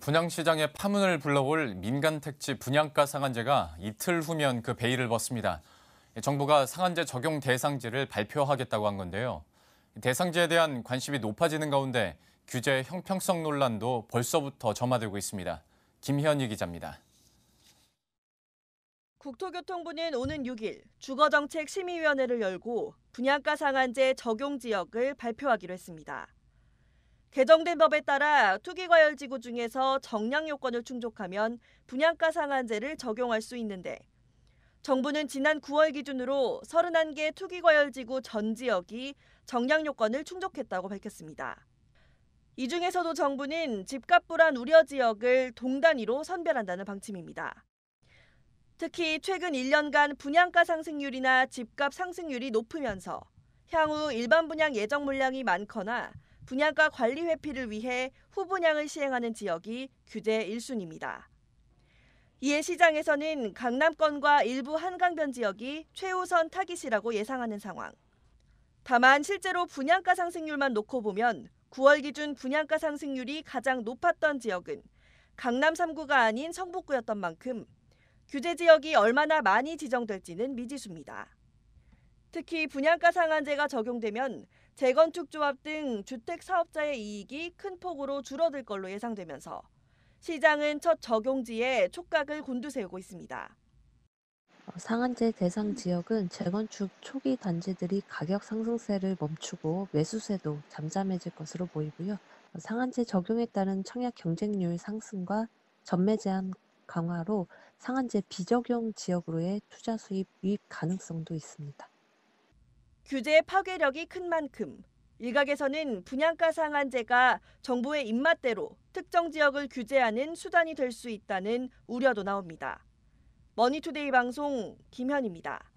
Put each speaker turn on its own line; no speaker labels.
분양시장의 파문을 불러올 민간택지 분양가 상한제가 이틀 후면 그 베일을 벗습니다. 정부가 상한제 적용 대상지를 발표하겠다고 한 건데요. 대상지에 대한 관심이 높아지는 가운데 규제 형평성 논란도 벌써부터 점화되고 있습니다. 김현희 기자입니다.
국토교통부는 오는 6일 주거정책 심의위원회를 열고 분양가 상한제 적용 지역을 발표하기로 했습니다. 개정된 법에 따라 투기과열지구 중에서 정량 요건을 충족하면 분양가 상한제를 적용할 수 있는데 정부는 지난 9월 기준으로 31개 투기과열지구 전 지역이 정량 요건을 충족했다고 밝혔습니다. 이 중에서도 정부는 집값 불안 우려 지역을 동단위로 선별한다는 방침입니다. 특히 최근 1년간 분양가 상승률이나 집값 상승률이 높으면서 향후 일반 분양 예정 물량이 많거나 분양가 관리 회피를 위해 후분양을 시행하는 지역이 규제 1순위입니다. 이에 시장에서는 강남권과 일부 한강변 지역이 최우선 타깃이라고 예상하는 상황. 다만 실제로 분양가 상승률만 놓고 보면 9월 기준 분양가 상승률이 가장 높았던 지역은 강남 3구가 아닌 성북구였던 만큼 규제 지역이 얼마나 많이 지정될지는 미지수입니다. 특히 분양가 상한제가 적용되면 재건축 조합 등 주택 사업자의 이익이 큰 폭으로 줄어들 걸로 예상되면서 시장은 첫 적용지에 촉각을 곤두세우고 있습니다.
어, 상한제 대상 지역은 재건축 초기 단지들이 가격 상승세를 멈추고 매수세도 잠잠해질 것으로 보이고요. 어, 상한제 적용에 따른 청약 경쟁률 상승과 전매 제한 강화로 상한제 비적용 지역으로의 투자 수입 유입 가능성도 있습니다.
규제의 파괴력이 큰 만큼 일각에서는 분양가 상한제가 정부의 입맛대로 특정 지역을 규제하는 수단이 될 수 있다는 우려도 나옵니다. 머니투데이 방송 김현입니다.